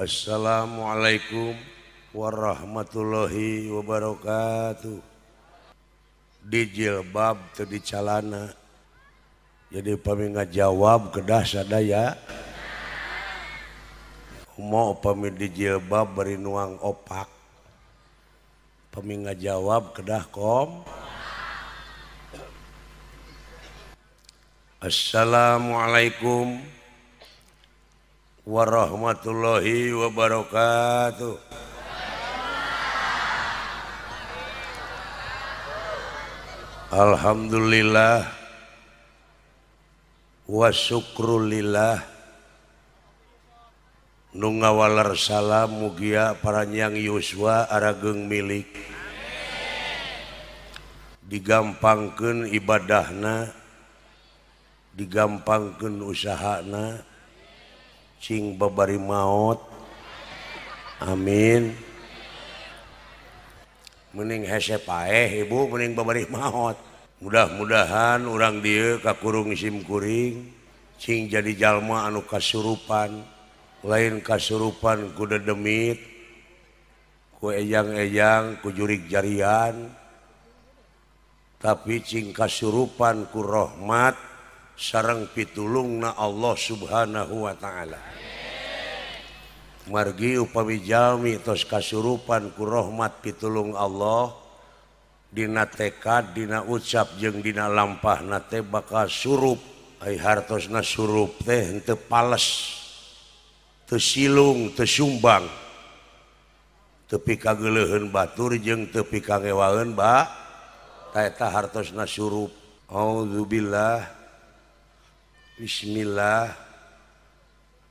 Assalamualaikum warahmatullahi wabarakatuh dijilbab tuh di calana jadi peminga jawab kedahsadayama opami dijilbab beri nuang opak peminga jawab ke Dakom Assalamualaikum warahmatullahi wabarakatuh Alhamdulillah wasukrullah nunngawalasam mugia paranyang yuswa Ara geng milik digampangkeun ibadahna digampangken ushana, t amin mening hesepae Ibu mening Ba Maht mudah-mudahan urang die kakurung simkuring sing jadi jalma anu kasurupan lain kasurupan kuda demit ku yange yang kurik jarian Hai tapi C kasurupan kurromat sarang pitulung na Allah Subhanahu Wa ta'ala margi upamijami to kasurupan Qurahmat pitulung Allah Diaddina ucap jeungdina lampah na teba kas surrup hartos nas surrup teh tepals tersilungtesumbang tepi kageluhan Batur jeung tepi kagewaun Mbak kata hartos nasurup audzubilaha Bismillah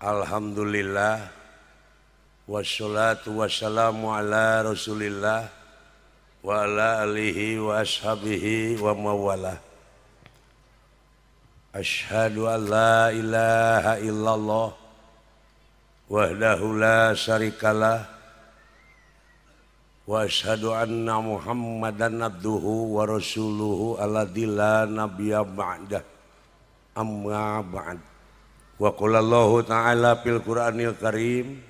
Alhamdulillah Wassalatu wassalamu ala rasulillah Wa ala alihi wa ashabihi wa mawala Ashadu an la ilaha illallah Wahdahu la syarikalah Wa ashadu anna muhammadan abduhu wa rasuluhu aladila nabiyya ba'dah amma ba'd wa qala Allah ta'ala fil Qur'anil Karim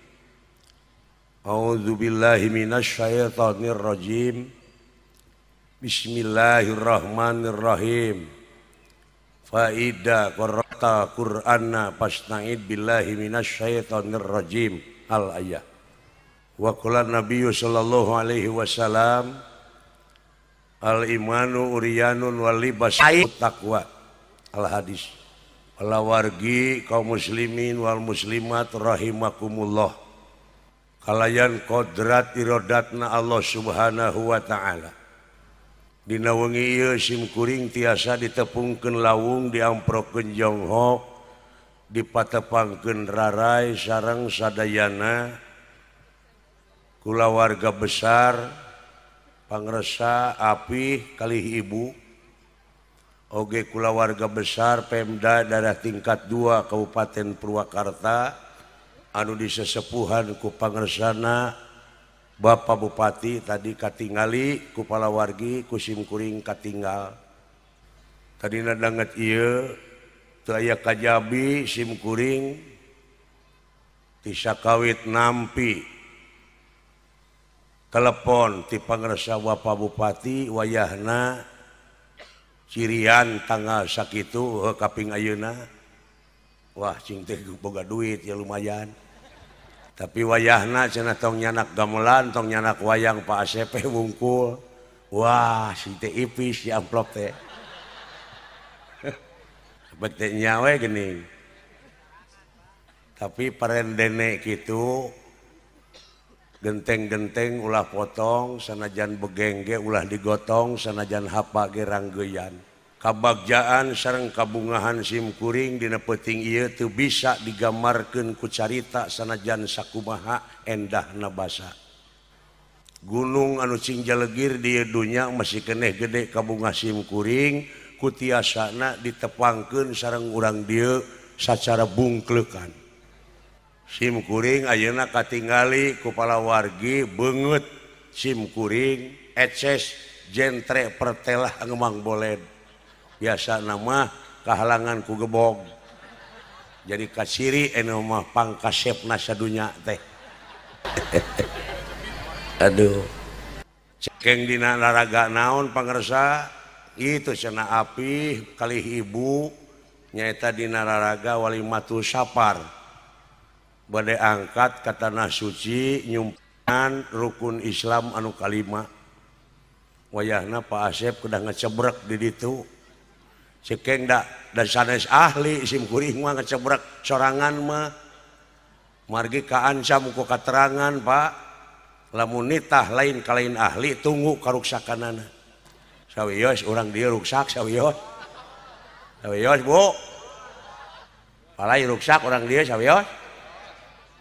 A'udzu billahi minasy syaithanir rajim Bismillahirrahmanirrahim Faida qarata Qur'ana fasta'id billahi minasy syaithanir rajim al ayat Wa qala Nabiyyu sallallahu alaihi wasallam Al imanu uriyanun wal libas taqwa Al hadis wargi kaum muslimin Wal muslimat rohhimakumullahkalalayan kodrat irodatna Allah subhanahu Wa ta'ala Di weng simkuring tiasa ditepungken laung di Amprokenjonghok di Patepangken Rarai sarang Sadayana Hai kula warga besar pangresa api kali ibu ke kula warga besar Pemda darah tingkat 2 Kabupaten Purwakarta anu disesepuhan kupangersana ba Bupati tadi Kaingalipawargi kusimkuring Kating banget kajbikuring ti kawit nampi kalepon di Panwa Pabupati Wayana rian tanggal sakit eh, kaping auna duit ya lumayan tapi wayah na cena tong nyanak gamelan tong nyanak wayang Pakpe wungkul Wah nyani tapi peren denek gitu Genteng-genteng ulah potong sanajan beggegge ulah digotong sanajan hapak geranggeyan. Kabagjaan sarang kabungahan Skuring di nepeting itu bisa digamarkan kucarita sanajan sakkuumaha endah nabasa. Gunung anu singjalegir dia dunya masihkeneh gede kabunga Skuring kutiasan ditepangke sarang urang die secara bungklekan. Skuring Ayeuna Katinggalipawargi bangetut SIMkuringcesgentrek Pertelahmbang bolehled biasa nama kehalangan ku Gebog jadi Kasri Enomahpang Kaep nasya dunya tehuhngraga naon Pansa itu cena api kali ibu nyaita di Nararaga Wallimatu Spar. punya badai angkat katana suci nykan rukun Islam anu kalima wayah na Pak asep udahngecebrek did itu dan ahlisimcek soangan margi kaansa katerangan Pak lamun nitah lain kalainin ahli tunggu keuksakanan orang dia ru orang dia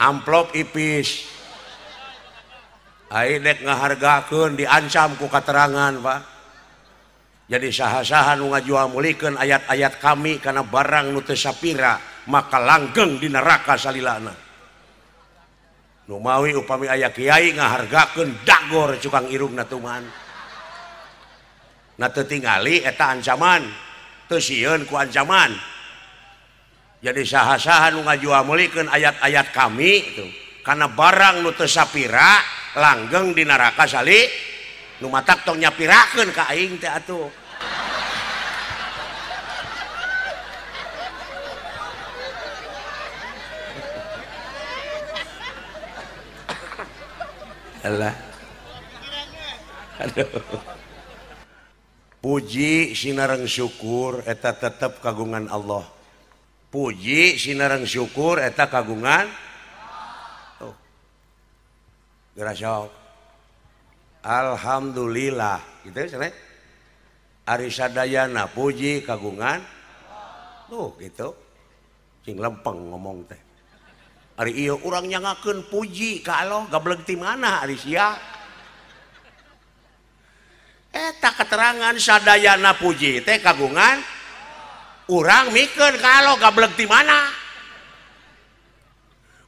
amplop ipis ngahargaken diancam ku katerangan Pak jadi sahhasahan ngajuamulikken ayat-ayat kami karena barang nuttusyapira maka langgeng di neraka salilahna Numawi upami aya Kyai ngahargaken dagor cuang irung natumantingali eta ancaman tuh siun ku ancaman punya disaha-sahan ngajuamulikun ayat-ayat kami itu karena barang lutus sapfir langgeng di naraka salib tongnyaken ka puji Sinrangng syukureta tetap kagungan Allah sinereng syukureta kagungan Alhamdulillahana puji kagungan gitumpeng ngomong teh orangnya ngakun puji kalau di mana tak keterangan sadana puji teh kagungan u mi kalau gabng di mana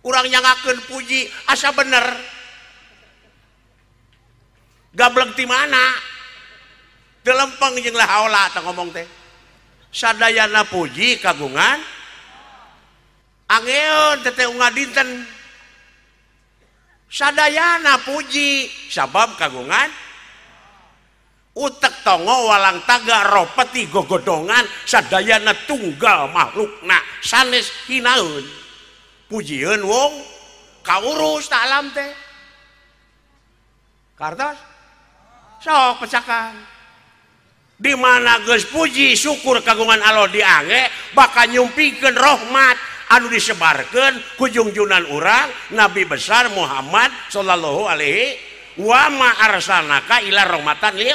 unya ngaken puji asa bener gabng di mana jelah ngomong tehana puji kagungan Ang sadana puji sabab kagungan punyatek togo walang t roeti gogodogan sada natunggal makhluk na sanisnaun puji wong kau so dimana guys puji syukur kaguman Allah digek bakal nyupken Rohmat Adu disebarkan kujung Junan urang Nabi besar Muhammad Shallallahu Alaihi wama Arana kailah Romaatan lu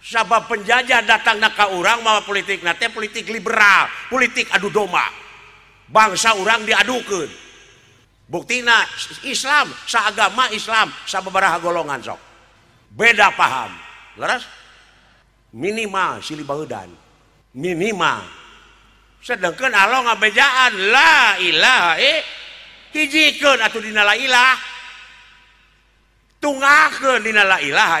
sabab penjajah datang nakah urang ma politik nanti politik liberal politik auh doma bangsa urang diadukan buktina Islam saagama Islam sa baraha golongan sok beda paham minimal si Badan minimal sedangkan kalau ngabejaan Lailajiilah tung kedina Lailah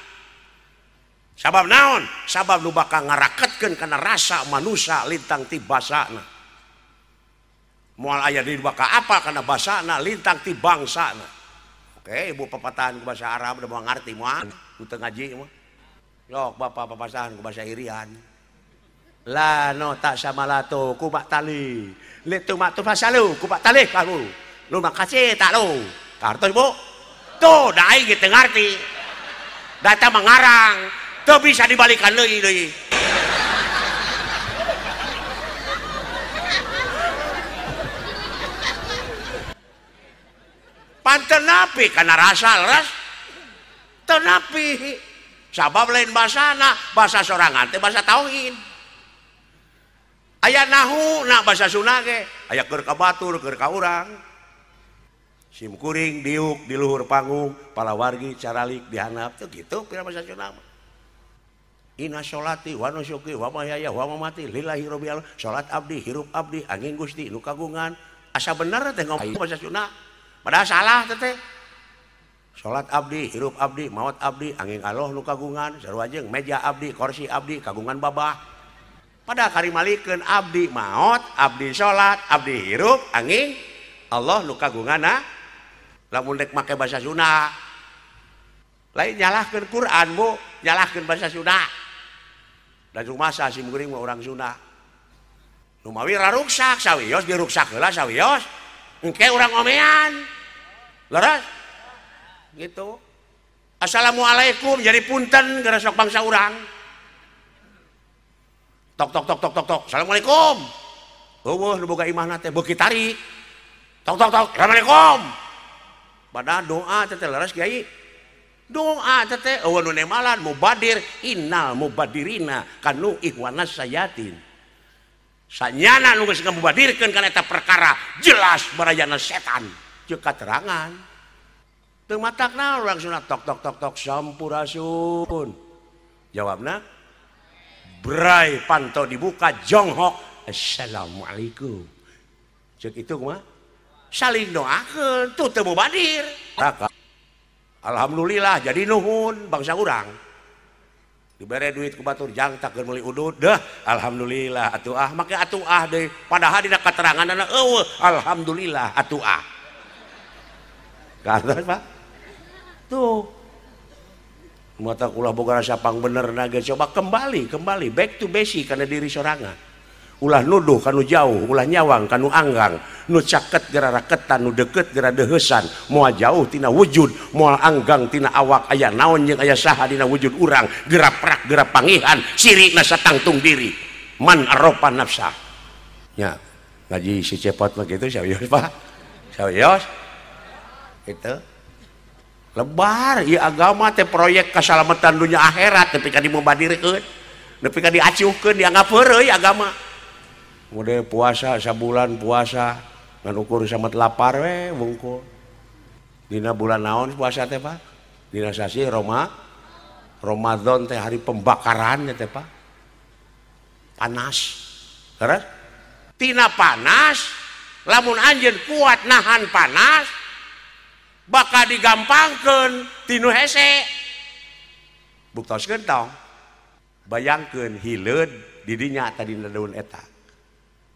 sabab naon sabab lubaka ngarakatkan karena rasa man manusia lintang ti bahasa muaal ayaah diba apa karena bahasa anak lintang ti bangsa Oke Ibu pepatan bahasa Arab udah ngarti ngaji baan Irian kubatalingerti data mengarang kita bisa dibalikkan lagi pan karena rasaa sabab lain bahasa bahasa seorang ante bahasa tauhin ayat Nah bahasa sun ayat berrkbatur berkarang Skuring diuk diluhurpanggung palawargi caralik dihanp tuh gitu kenapa bahasaama salat Abdi Abdi angin Gusti Lukagungan as bener ngo pada salah salat Abdi Hirup Abdi maut Abdi angin Allah Lukagungan ser wajeng meja Abdi korsi Abdi kagungan baba pada harimalik Ken Abdi maut Abdi salat Abdi Hirup angin Allah lkagung make bahasa Sunnyalah ke Quran Bu jalahkin bahasa Sunnah punya rumahwi gitu Assalamualaikum jadi Puten gerasok bangsa orangsalamualaikum pada doatete punya doa mubadirnal mubawanadirkan perkara jelas merayana setan jugaka teranganang tok to sura pun jawab brarai pantau dibuka jonghoksalamualaikum itu saling doatemubadir Alhamdulillah jadi nuhun bangsa urang diberi duit ke batur jang tak meuli udud dah alhamdulillah atuh ah make atuh ah deui padahal dina kateranganna eueuh alhamdulillah atuh ah kantos Pak tuh mata kula boga rasa pang bener naga coba kembali kembali back to basic karena diri sorangan nuduh kan jauh mulah nyawang kanu anggang nu caket gera raket tanu deket gera de hesan mua jauh tina wujud mual anggang tina awak ayaah naonnya ayah sahah dina wujud urang gerak prak gera pangihan sirik nasa tangtung diri manopa nafsa ngaji si cepat begitu lebaria agama teh proyek kesalamatan lunya akhirat tapi kan diba dia dia nga agama puasa saya bulan puasa dan ukur lapar bulan naon puasa Pak dinasasi Roma Romadhon teh hari pembakaraannya Pak panastina panas lamun Anjr kuat nahan panas bakal digampang ke ti bay didinya tadi daun etan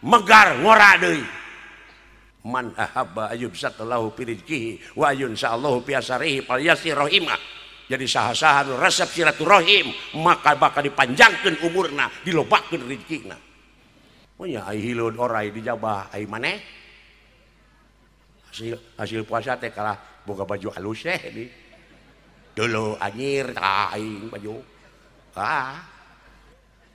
megar ngora deui man ahabba ayubsatallahu fi rizqihi wa yunsallahu fi asarihi falyasir rahimah jadi sah saha nu resep rohim maka bakal dipanjangkan umurna dilobakeun rizkina punya ai orang orai dijabah ai maneh hasil hasil puasa teh kalah boga baju halus teh dulu anjir tak baju ah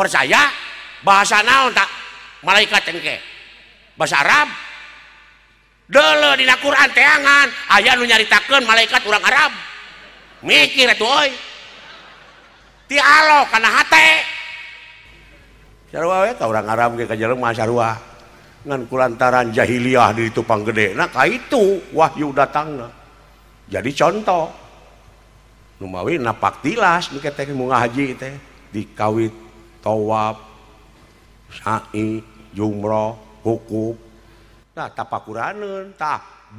punya per saya bahasa na tak malaikat tengkeh bahasa Arab diqu teangan ayaah lunyaritakan malaikat ulang Arab mikir itu karena Arab denganlantaran jahiliyah di tupang gede itu Wah datang jadi contohwi napak tilas ngaji di kawi itu jumro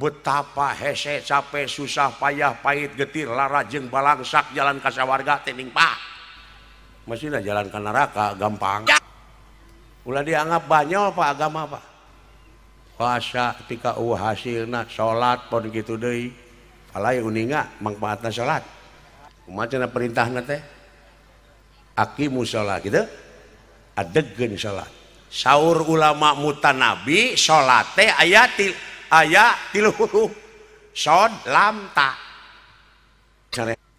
Quranapa hesek susah payah pahit getir Larajeng balangsak jalan kasya warganing Pak masihsinlah jalankan neraka gampang pu dianggap banyak Pak agama apa hasil salat mangfaat na salat perintahnya teh imu sala ade salat sahur ulama mutan nabi salat ayat aya tilu hu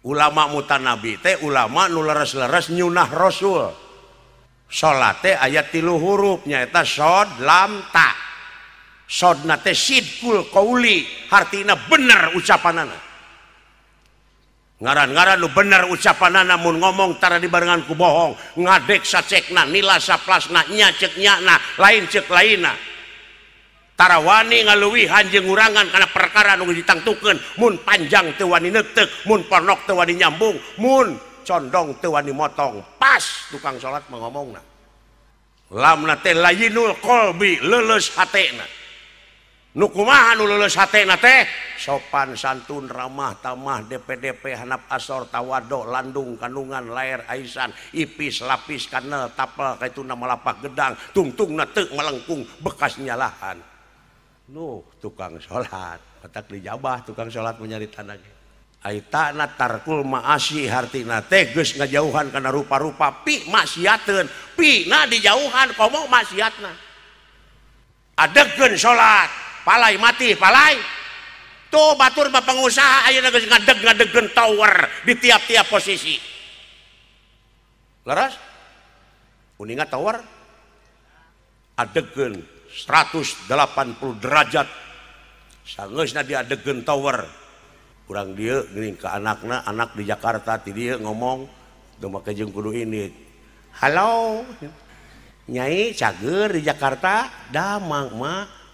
ulama mutan nabi teh ulama nulararaslaraas nynah rasul salat ayat tilu hurufnya la bener ucapan nga benar ucapan namun ngomong tara dibarennganku bohong ngadek sa cekna nila saplas nanya ceknyana lain cek lain natara wai ngaluwi hanjeng urangan karena perekaraanung ditang tuken Mu panjang tewani nekkte porno nyambung moon condong tu otong pas tukang salat mengomng lamna lainul qbi lelus hatna kuahan sopan santun ramah tamah PDDP hanap asor tawadok landung kandungan lair Asan ipis lapis karena tappel Kaituuna melapak gedang tungtung natuk melengkung bekasnyalahan Nuh tukang salattak dijabah tukang salat menyari tanjauhan karena rupa-rupa ma siatan pin dijauhan adeken salat mati tuh batur pengusahade Tower di tiap-tiap posisi kuning adegan 180 derajatde Tower kurang dia ke anaknya anak di Jakarta ti dia ngomong domba kejungngkulu ini Halo nyai Cager di Jakarta dama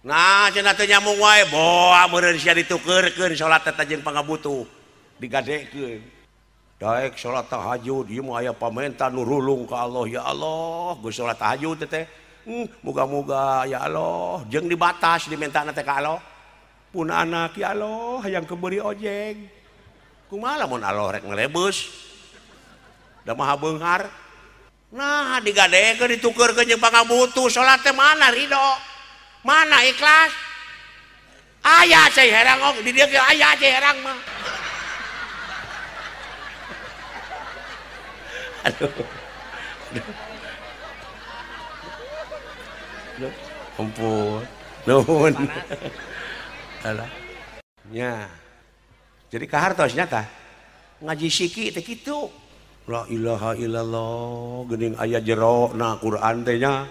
nya ditukkerkan salat panguh digadek salat tahajud paminanlung ke Allah ya Allahgue salatjud muka-muga hmm, ya Allah je dibatas di minana kalau pun anak ya Allah yang keberi oojng ku malaah Allah ngerebus udah mabunggar nah digade ditukker ke pang butuh salatnya mana Ridho punya mana ikhlas ayaah saya her aya aja herang jadikah hartnyakah ngaji sikiallahning ayah jero na Qurantnya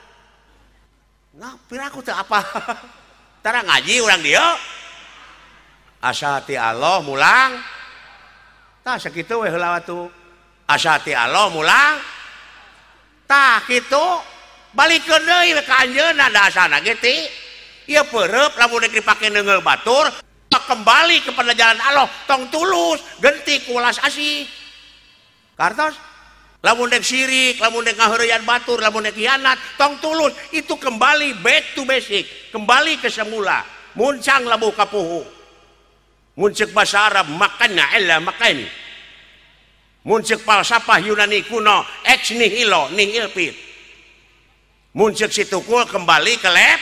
punya apa ngaji ulang dia ashati Allah mulang segitu ashati Allahlang tak itu balik ke per lageri pakai dengar batur kembali ke pengaerjaan Allah tong tulus denti kulas asasi kartos lamun dek syirik, lamun dek ngahoreyan batur, lamun dek kianat, tong tulun, itu kembali back to basic, kembali ke semula. Muncang labu kapuhu. Muncik bahasa Arab makanya ella, makan. Muncik falsafah Yunani kuno ex nihilo nihil pit. Muncik situ kembali ke lab.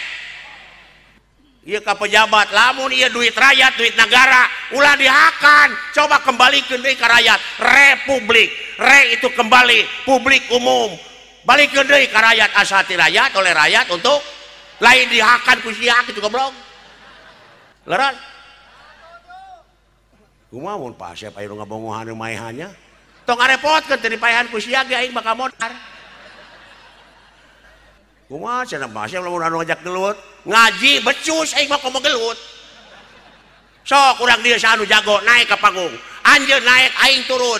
ia ke pejabat, lamun ia duit rakyat, duit negara, ulah dihakan. Coba kembali ke rakyat, republik re itu kembali publik umum balik ke deui rakyat asati rakyat oleh rakyat untuk lain dihakan ku sia kitu goblok leran kumaha mun Pak Asep aya ngabongohan maehannya tong ngarepotkeun kan dari ku sia ge aing bakal modar kumaha cenah Pak Asep lamun anu ngajak gelut ngaji becus aing mau komo gelut sok kurang dia anu jago naik ke panggung anjir naik aing turun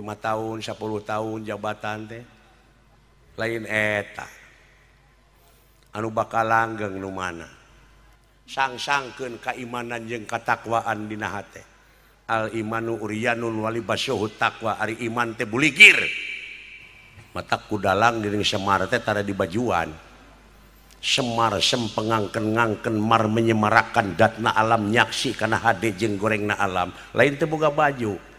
tahun 10 tahun jabatan lain anu bakal sang-sangken keimanan je katakwaanyan mataku dijuan Semar sempengangkennganken mar menyemerakan datna alam nyaksi karena had jeng goreng na alam lain terbuka baju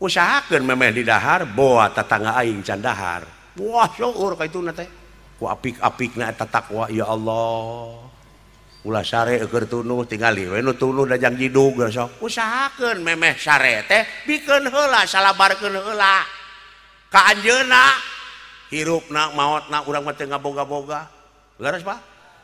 punya usahakan meeh dihar boa tatanga aing candahar kapik-apiktatawa Allah re tinggal da usaha meeh sare tehla salahbar kaan jena hiruk na maut na udang boga-boga garas Pak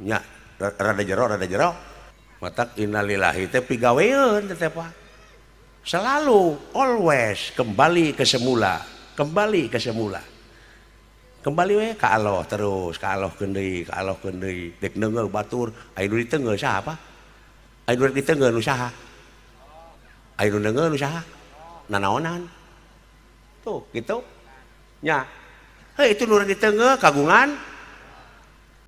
nya rada jero rada jero matak innalillahi teh pigaweun teh pak selalu always kembali ke semula kembali ke semula kembali we kalau Allah terus kalau Allah kendi kalau Allah kendi dek nenggel batur ayo di usaha apa air di tenggel usaha ayo nenggel usaha nanaonan tuh gitu nya hei itu nurani tenggel kagungan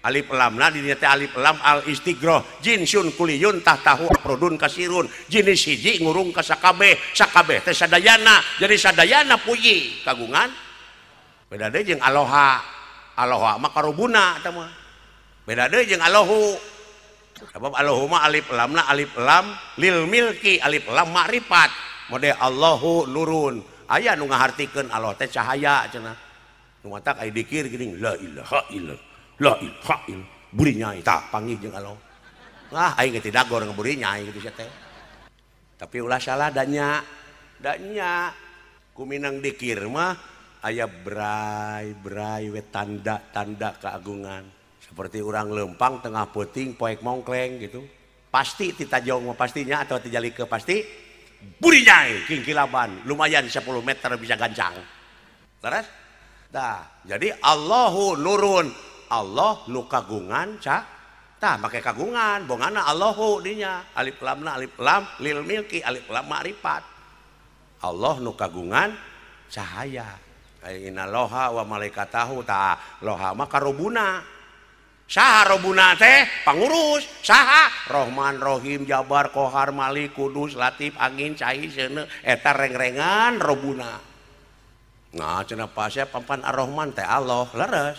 Ali pelamna dim al istighro jinyun kuliyun tahtaun kasirun jinis hijji nguruung keakabeakaana jadi sadana puyi kagungan be Aloha Aloha makaguna be Alhu sebab Alum Ali pelamna Ali pelam lil milki Ali pelamkripat mode Allahu Lurun ayaah nu ngaharken Allah teh cahaya dikir la ilaha il buri nyai tak panggih jeung Allah ah aing tidak, goreng buri nyai gitu sia teh tapi ulah salah danya danya kuminang dikir mah aya brai brai we tanda tanda keagungan seperti orang lempang tengah puting poek mongkleng gitu pasti titajong mah pastinya atau tijali ke pasti buri nyai kingkilaban lumayan 10 meter bisa gancang Terus? Nah, jadi Allahu nurun Allah nu kagungan tak pakai kagungan bon Allahhu dinya Alina Ali lilki Alipat Allah nu kagungan cahaya inha wa malaika tahu ta loha makagunaguna teh pengurus Sy Rohman Rohim Jabar Kohar Malik Kudus Latif angin cair se etar rengrengan Roguna ceapa saya papan arrohman teh Allah leres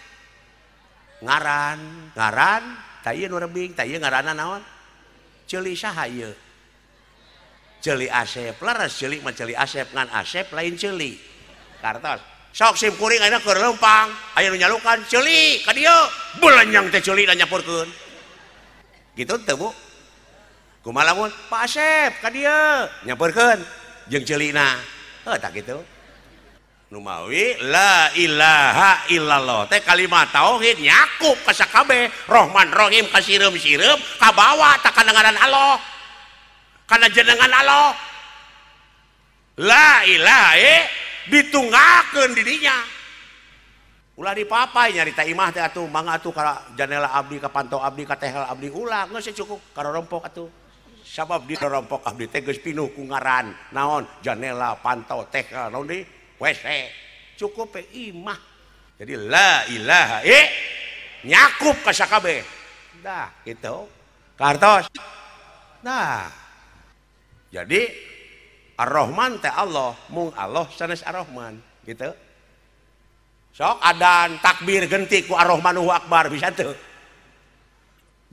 punya ngaran ngaran tay nga jeli asep laras jelik menjeli asepnan asep lain jeli kartos sokingpang Ayo menyalukan jeli bulan yangnyaun gitu mala Pak asep nyabur yang jelina gitu punyawiilahallah kali tauhidnyakuakamanhim Kawa takengaran Allah karena jenengan Allah Laila e ditungken dirinya di apaapa nyarita imahuh man tuh kalau janla Abdi ka pantau Abdi kata Abdilang cukup karopokuh sabab didpokdi teges pinuh kegaran naon janla pantau tehdi Eh. cukup eh, imah jadi Lailah eh. nyakup keakaB itu kartos nah jadi arrahman teh Allah mung Allah san arrahman gitu so ada dan takbir genti rahmannuuakbar bisa tuh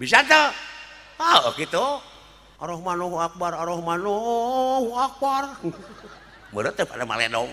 bisa kalau gitu rahmanuakbararrahmanakbar menurut pada mala dong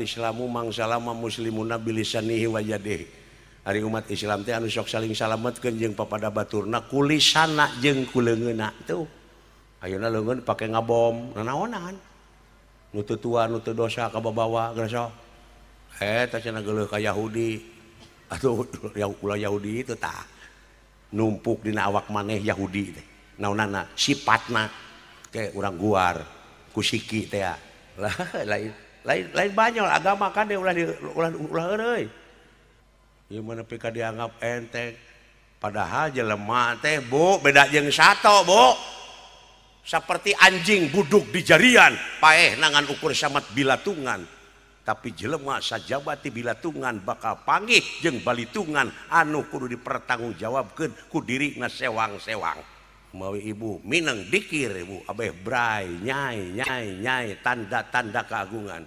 Islamu mangsa lama muslimu Nabiihi wajah de hari umat Islam tidakok saling salamet kejeng Batur kulis sana jeng kulengen tuh pakai ngabomtu dosawa eh, Yahudi Yahudi itu tak numpuk dina awak maneh Yahudi na sipat kayak orang luarar kusikilah itu lain banyak agama kan dianggap enteng padahal je lemahbo beda je satu seperti anjing buduk di jarian pa nangan ukur samat bilatungan tapi jelemu sajabati bilatungan bakal pagi jeng baungan anuukudu dip peranggung jawab keku diri ngesewang sewang mau ibu Mineng dikirmu Abeh branyanyanya tanda-tanda keagan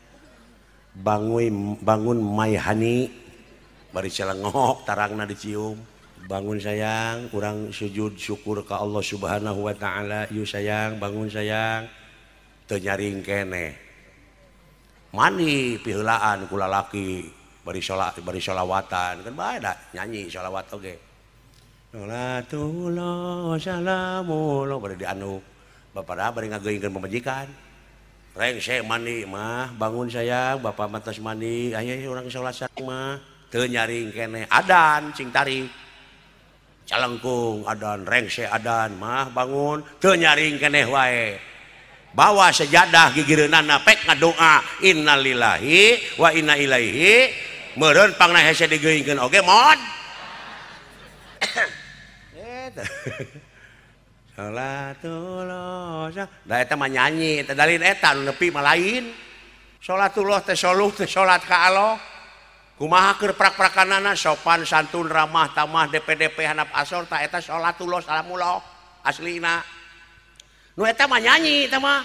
bangun bangun mayhanani bari selang ngook tarang na dicium bangun sayang kurang sujud syukur ke Allah subhanahuwa ta'ala yu sayang bangun sayang tenyaring kene mani pilihaan kulalaki sala sholawatan nyanyisholawattul membajikan ng mani mah bangun saya ba matasmani aya orang salaat mah kenyaring keeh adan singtari calngkung addan reng sedan mah bangun kenyaring keeh wae bahwa sejadah giggirnan napek nga doa innalilahhi wanaaihi me punya nyanyian salalah salat Allah kumaprakprakkanan sopan santun ramah tamah DPDDP Hanap asta salalah aslina nyanyi sama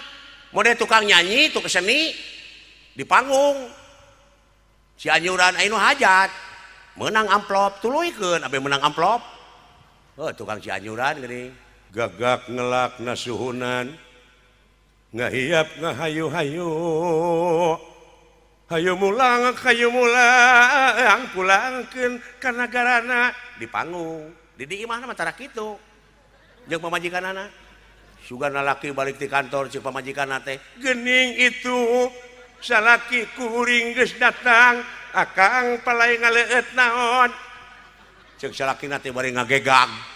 mode tukang nyanyi itu ke seni dipanggung sinyuran Au hajat menang amplop tuluikan menang amplop oh, tukang sinyuran jadi punya ga gakngelak na suhunan nggak hiap nga hayyuhayu hay mulang hayyuang pulang karenagaraana dipanggung didiimana matar itu majikan anak su nalaki balik di kantor ce majikan nate gening itu salakururing datang akan paling nga naonati ngagegangk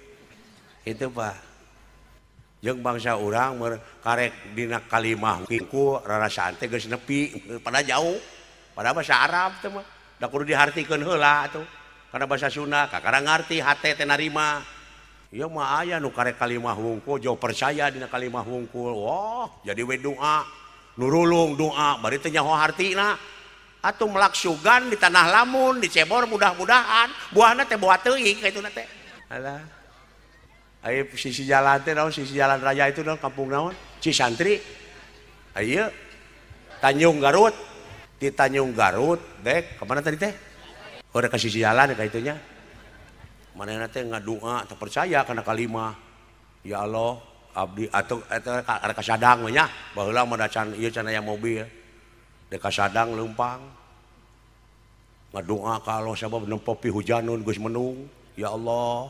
itu Pak je bangsa orang merekaredina kalimahku raras nepi pada jauh pada bahasa Arab itu udah perlu diartikan hela atau pada bahasa Sunnah sekarang ngerti Hima aya nure kalimahungkul jauh percaya di kalimahungkul oh, jadi wea nurullung doa barunya atau melaksukan di tanah lamun dicebol mudah-mudahan Buanabo itu Ayo sisi jalan teh naon sisi jalan raya itu naon kampung naon? Cisantri. Ayo Tanjung Garut. Di Tanjung Garut, dek kemana tadi teh? Oh, ke sisi jalan ya, kayak itunya. Mana nanti ngadua tak percaya karena kalimah. Ya Allah, abdi atau atau ka banyak, nya, baheula mah can ieu iya can mobil. Dek kasadang lumpang, nggak Ngadua kalau sebab sabab hujan, hujanun gus menung. Ya Allah,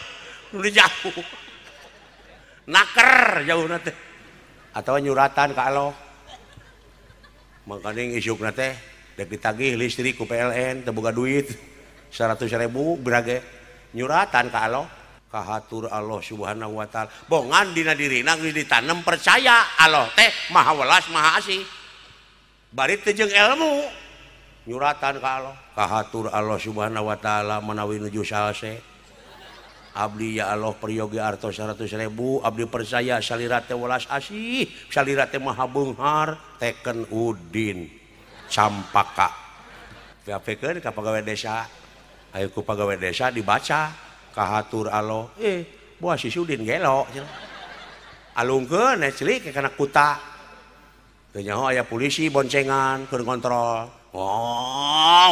na atau nyuratan kalau menging isy tehtagih listrikku PLN terbuka duit 100.000 beraga nyuratan kalaukahtur Allah Subhanahu Wa ta'ala bongan diri ditanam percaya Allah teh mawala maasi baritjeng ilmu nyuratan kalaukahtur Allah Subhanahu wa ta'ala menawi nujus selesai Abliya Allah peryoge art 100ribu Abdi percaya Shawala asihhabunghar teken Udinpakaka gawa desa A kupa gawa desa dibaca katur Allahdinok alung ke kuta kenyawa aya polisi boncengan keur kontrol Oh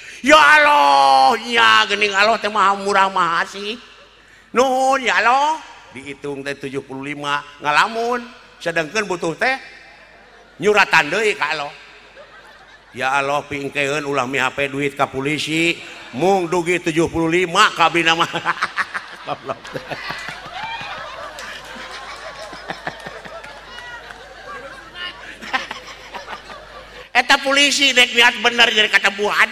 punya yonya Genning Allah murah ma sih ya dihitung T 75 ngalammun sedangkan butuh teh nyura kalau ya Allah ulang HP duit ka polisi mung dugi 75 kaeta polisi dek lihat bener kataan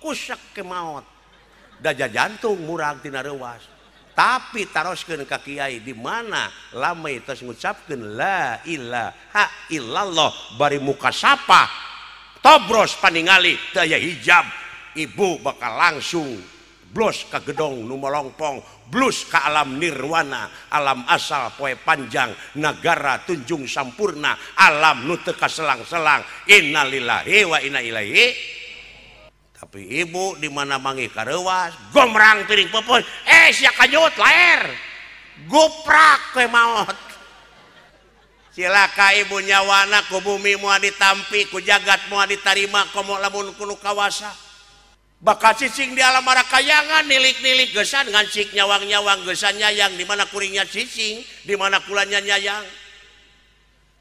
pusak ke maut Dajah jantung murahtina ruas tapi tarosken ka Kyai di mana lama tas mucap Lailla illallah bari muka sapah tobros paningali daya hijab Ibu bakal langsung blos ka gedong Numolongpong blos ke alam Nirwana alam asal poie panjang negara tunnjung sampurna alam nuka selang-selang innalillahiwaila tapi ibu di mana mangi karrewas gomrangring pepun eh laprak maut silaka ibu nyawanaku bumi diamp ku jagat mau ditarima labun kawasa bakkasi sing di alamarah kayangan nilik-nilik gesan ngasik nyawang nyawang gesannya yang di mana kuringnya sisi di mana kulanya nyayang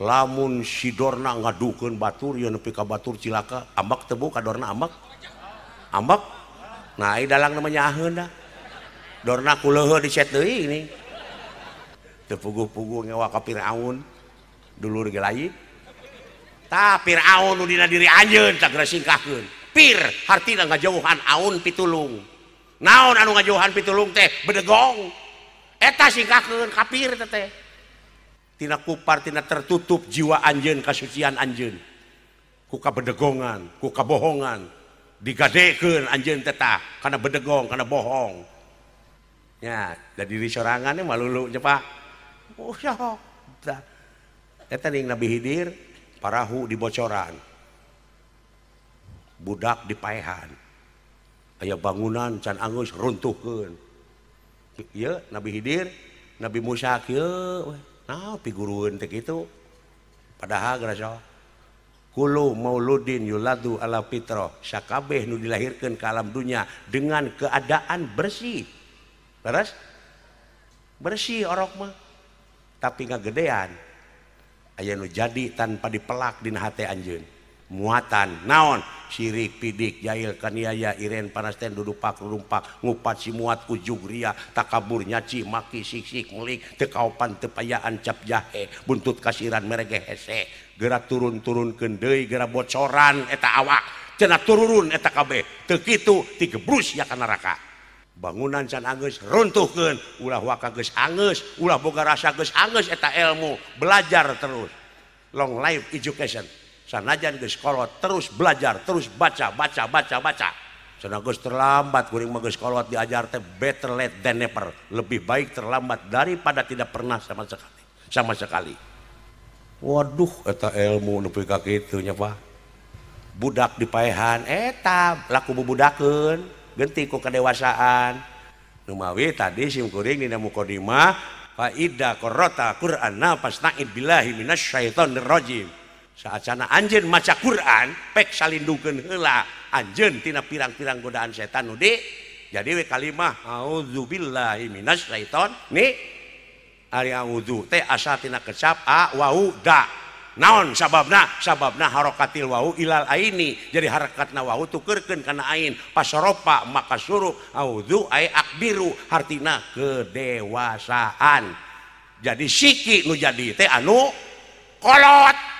lamun sidor na nga dukun batur ka batur cilakabak tebu kabakak na da namanya dorna inipu-puwa kafirraun dulu Tapir aundina dirigresingkak jauhan aun pitulung naun anu ngajuhan pitulung teh bedong eta singkak kafir tete ku Partina tertutup jiwa Anjun kasucian Anjun kukab bedegongan kuka bohongan digadeken anj tetap karena bedegong karena bohong ya jadi di soanganbidir oh, parahu dibocoran budak dipaahan yo bangunan Can Angus runtuh Nabi Hidir Nabi Musyakil guru itu pada dilahirkan kelam dunya dengan keadaan bersih be bersih Orok tapi nggakgedean ayanu jadi tanpa dipelak dihati Anjun muatan naon siih pidik Jahilkanya Iren panas dan dudupak rupak uppat si muat ug Ria tak kabur nyaci maki siksi kulik tekapan tepayaan cap jahe buntut kasihran merek hesek gerak turun-turun kende gera botcoran eta awak cenak turun eta KB tekitu tibrus ya kan neraka bangunan San Agus runtuhken Ulahwak kagus Anggus lah Boga Agus Anggus eta elmu belajar terus long live education sanajan geus kolot terus belajar terus baca baca baca baca cenah geus terlambat kuring mah geus kolot diajar teh better late than never lebih baik terlambat daripada tidak pernah sama sekali sama sekali waduh eta ilmu nepi ka kitu nya Pak budak dipaehan eta laku bubudakeun genti ku kedewasaan numawi tadi sim kuring dina mukodimah faida qarata qur'ana fasna'id billahi minasyaitonir rajim punya acana anjin maca Quran pek salin dugen hela Anjentina pirang-pirarang godaan setanudik jadi we kalimahzubil w kecap naon sabab sabab na harokatitil wa ilal ini jadiharakat na wa keken karena pasopa maka suruh audzuak biru Hartina ke dewasaan jadi siki lu jadi te Anukolot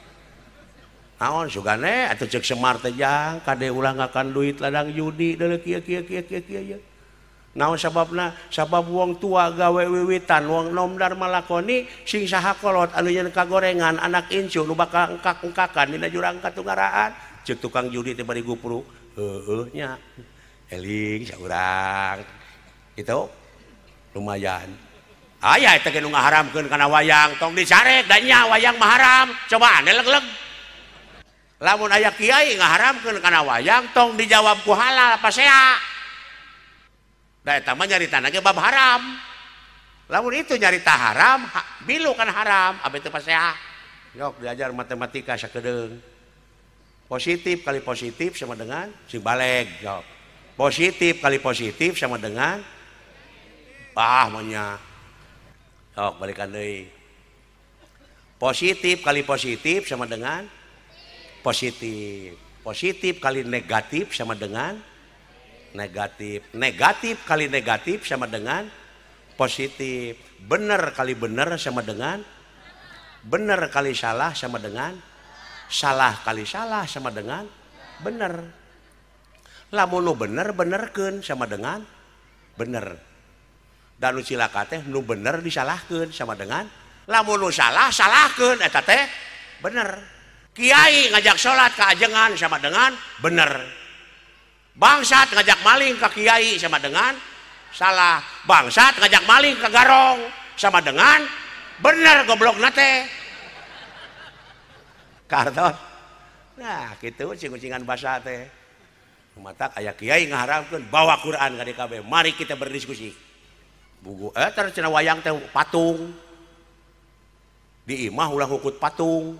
su atau cekmart ulang akan duit ladang judi na sabab sabab wong tua gawe wiwitan uang nomdar Malakoni singsakolotnya ka gorengan anak Insulbangka-kan jurang kean ce tukang judi tiba dinya itu lumayan ayaah haram karena wayang tong disaret dannya wayang maram cobaan-lek lamun ayah kiai ngaharamkeun karena wayang tong dijawab ku halal apa sehat? da eta mah kebab bab haram lamun itu nyari haram bilu kan haram apa teu pasea yok diajar matematika sakedeung positif kali positif sama dengan si balik. positif kali positif sama dengan ah maunya yok balikan deh. positif kali positif sama dengan positif. Positif kali negatif sama dengan negatif. Negatif kali negatif sama dengan positif. Benar kali benar sama dengan benar kali salah sama dengan salah kali salah sama dengan benar. Lamun nu bener benerkeun sama dengan bener. Dan nu cilaka teh nu bener disalahkeun sama dengan lamun nu salah salahkeun eta teh bener. Kiai ngajak salat keajengan sama dengan bener bangsat ngajak maling ka Kyai sama dengan salah bangsat ngajak maling ke garong sama dengan bener goblok Nah- Kiai mengharamkan bawah QuranB Mari kita berdiskusi bu eh, wayang patung dimahlah hukum patung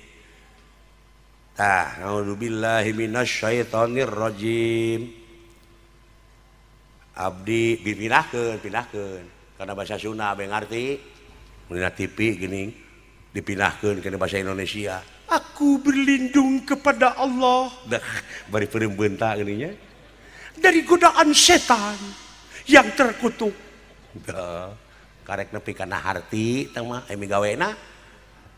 Tah, auzubillahi minasyaitonir rajim. Abdi dipindahkeun, pindahkeun. Karena bahasa Sunda bae ngarti. Mun TV gini dipindahkeun ke bahasa Indonesia. Aku berlindung kepada Allah. Dah, bari peureum gini Dari godaan setan yang terkutuk. Dah. Karek nepi kana harti teh mah gawena.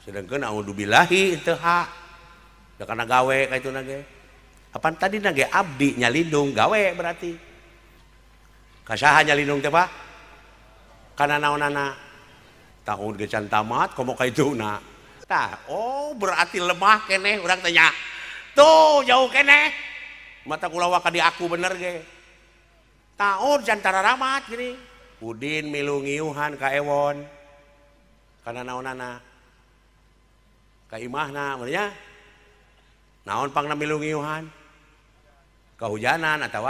Sedangkan auzubillahi teu hak karena gawe ka ituan tadi na Abdi nya gawe berarti kasahanya karena naonana tahun itu oh, berarti lemah keeh orang tanya tuh jauh ke matakulawak aku bener taur jantara oh, ramat gini Udinungiuhan ka ewon karena naonana Kamahna onpangungi kehujanan atau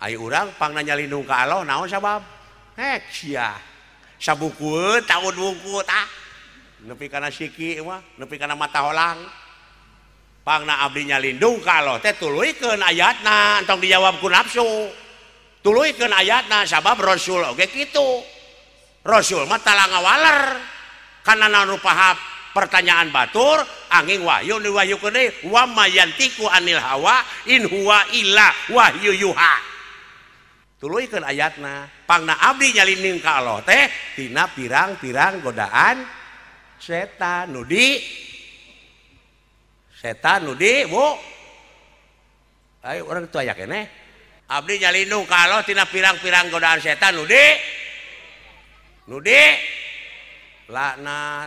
A urangpangnya lindung kalau na sabab sa matanya lindung kalau tehken ayat nang dijawabku nafsu tuluken ayatna sabab Raul gitu Raul matalang waler karena nanu pahapi punya pertanyaan Batur angin Wahyuwa ayatdi nyalin kalau tehtina pirang pirang godaan seta nudi setadi orang Ab nyalindung kalautina pirang-pirarang godaan setande lana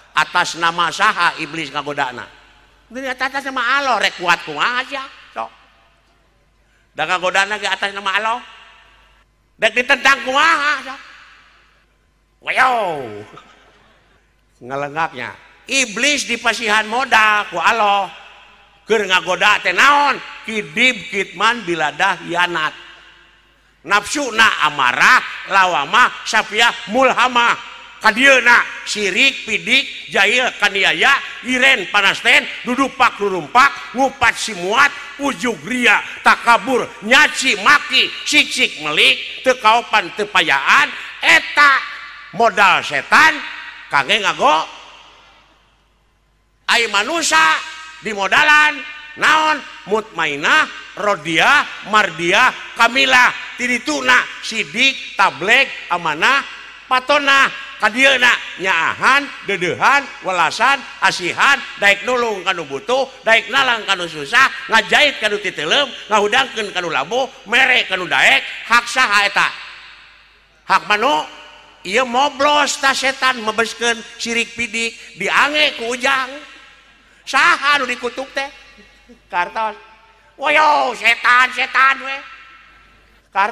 atas nama saha iblis ngagodana jadi atas nama Allah rek kuat ku aja sok dan ngagodana di atas nama Allah dek ditentang aja. sok wayo ngelenggaknya iblis dipasihan moda ku Allah keur ngagoda teh naon kidib kitman biladah hianat nafsu na amarah lawama syafiah mulhamah ngu sirik pidik Jair Kanya Iren panasten dudu pak krurumpak Wupat si muat Uug Bria tak kabur nyaci maki cicik melik kekapan tepayaan eta modal setan kage ngago Amanusa dimodalan naonmutmainah roddia marddia kamimila ti tununa sidik tablet amanah Patona acontecendonyaahan dehan welasan asihan dai nulung kan butuh dai nalang kan susah ngajahit kandu ti telemdang kan labu merek kan daek hak saheta haku ya moblo ta setan mebesken cirik pidi dinge ujang sah dikutuk teh karto setan-setan kar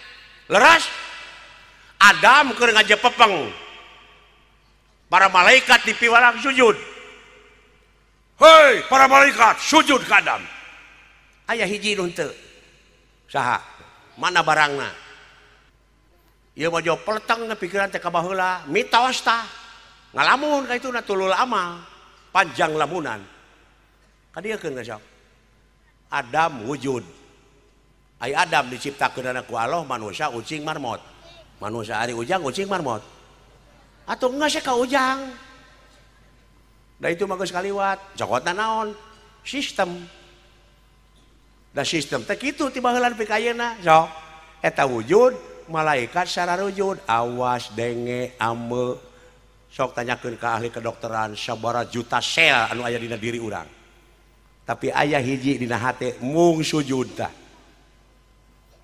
mau keraas Adam keengaja pepeng para malaikat di piwalang sujud Hai para malaikat sujud ke Adam aya hijjin untuk mana barangnya pikira itulama panjang labunan Adam wujud Adam diciptaakan danku Allah manusia ucing marmot manusia hari ujang ucing marmot kau ujang itu bagus sekaliwat cokotan naon sistem dan sistem itu wujud malaikat sawujud awas denge ame sok tanyakin ke ahli kedokteranyabora juta anu ayah dina diri urang tapi ayah hiji dina hati mung sujuddah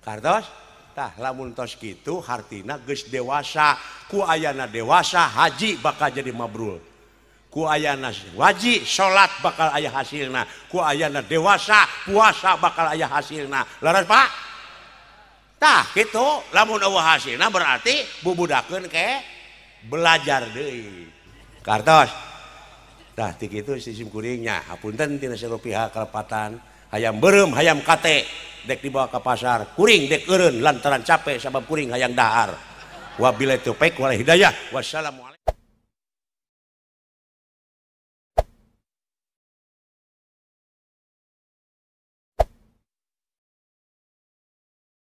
kardostah lamun itu hart dewasa ku ayana dewasa haji bakal jadi mabrol ku ayana wajib salat bakal ayah hasilna ku ayana dewasa puasa bakal ayah hasilna loras Paktah itu lamun hasil berarti bubudakun ke belajar kartostik itu sisim kuningnya apun ten tidak pihakkelempatatanku Kali ayaam bem hayaam kate dek dibawa ka pasar kuring dek Erun lantaran capek sabab pururing hayang daarwabbile topek wala Hidayah wassalamu